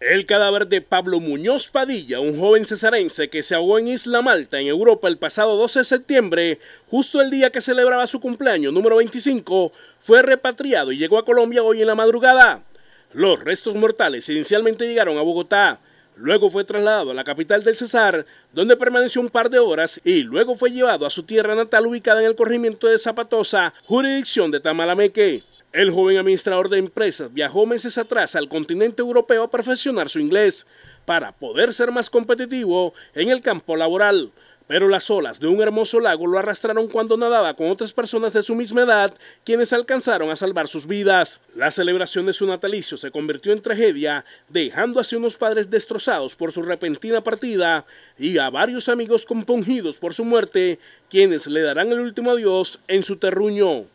El cadáver de Pablo Muñoz Padilla, un joven cesarense que se ahogó en Isla Malta, en Europa, el pasado 12 de septiembre, justo el día que celebraba su cumpleaños número 25, fue repatriado y llegó a Colombia hoy en la madrugada. Los restos mortales inicialmente llegaron a Bogotá, luego fue trasladado a la capital del Cesar, donde permaneció un par de horas y luego fue llevado a su tierra natal ubicada en el corrimiento de Zapatosa, jurisdicción de Tamalameque. El joven administrador de empresas viajó meses atrás al continente europeo a perfeccionar su inglés para poder ser más competitivo en el campo laboral. Pero las olas de un hermoso lago lo arrastraron cuando nadaba con otras personas de su misma edad, quienes alcanzaron a salvar sus vidas. La celebración de su natalicio se convirtió en tragedia, dejando así unos padres destrozados por su repentina partida y a varios amigos compungidos por su muerte, quienes le darán el último adiós en su terruño.